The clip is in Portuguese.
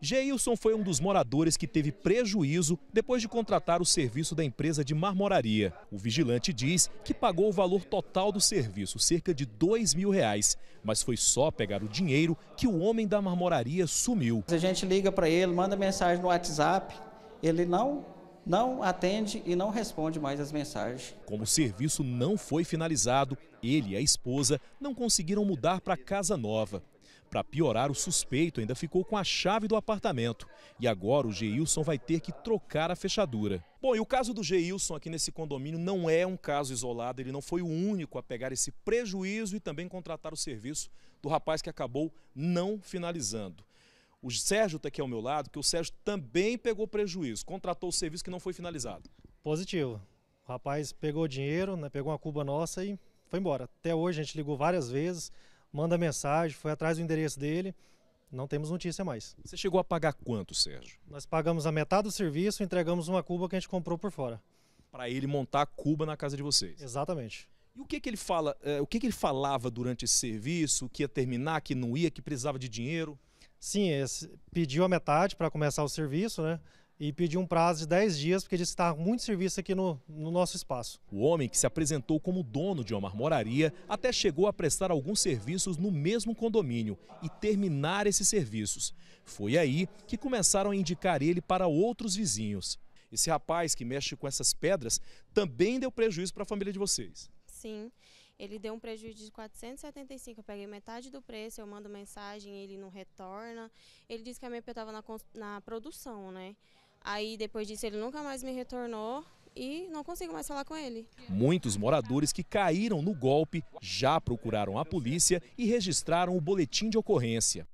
Geilson foi um dos moradores que teve prejuízo depois de contratar o serviço da empresa de marmoraria. O vigilante diz que pagou o valor total do serviço, cerca de dois mil reais, mas foi só pegar o dinheiro que o homem da marmoraria sumiu. A gente liga para ele, manda mensagem no WhatsApp, ele não não atende e não responde mais as mensagens. Como o serviço não foi finalizado, ele e a esposa não conseguiram mudar para casa nova. Para piorar, o suspeito ainda ficou com a chave do apartamento. E agora o Geilson vai ter que trocar a fechadura. Bom, e o caso do Geilson aqui nesse condomínio não é um caso isolado. Ele não foi o único a pegar esse prejuízo e também contratar o serviço do rapaz que acabou não finalizando. O Sérgio está aqui ao meu lado, que o Sérgio também pegou prejuízo, contratou o serviço que não foi finalizado. Positivo. O rapaz pegou dinheiro, né, pegou uma cuba nossa e foi embora. Até hoje a gente ligou várias vezes, manda mensagem, foi atrás do endereço dele, não temos notícia mais. Você chegou a pagar quanto, Sérgio? Nós pagamos a metade do serviço, entregamos uma cuba que a gente comprou por fora. Para ele montar a cuba na casa de vocês. Exatamente. E o que, que ele fala? Eh, o que, que ele falava durante esse serviço? Que ia terminar, que não ia, que precisava de dinheiro? Sim, pediu a metade para começar o serviço, né? E pediu um prazo de 10 dias, porque disse que está muito serviço aqui no, no nosso espaço. O homem que se apresentou como dono de uma marmoraria até chegou a prestar alguns serviços no mesmo condomínio e terminar esses serviços. Foi aí que começaram a indicar ele para outros vizinhos. Esse rapaz que mexe com essas pedras também deu prejuízo para a família de vocês. Sim. Ele deu um prejuízo de 475, eu peguei metade do preço, eu mando mensagem, ele não retorna. Ele disse que a MEP estava na, na produção, né? Aí depois disso ele nunca mais me retornou e não consigo mais falar com ele. Muitos moradores que caíram no golpe já procuraram a polícia e registraram o boletim de ocorrência.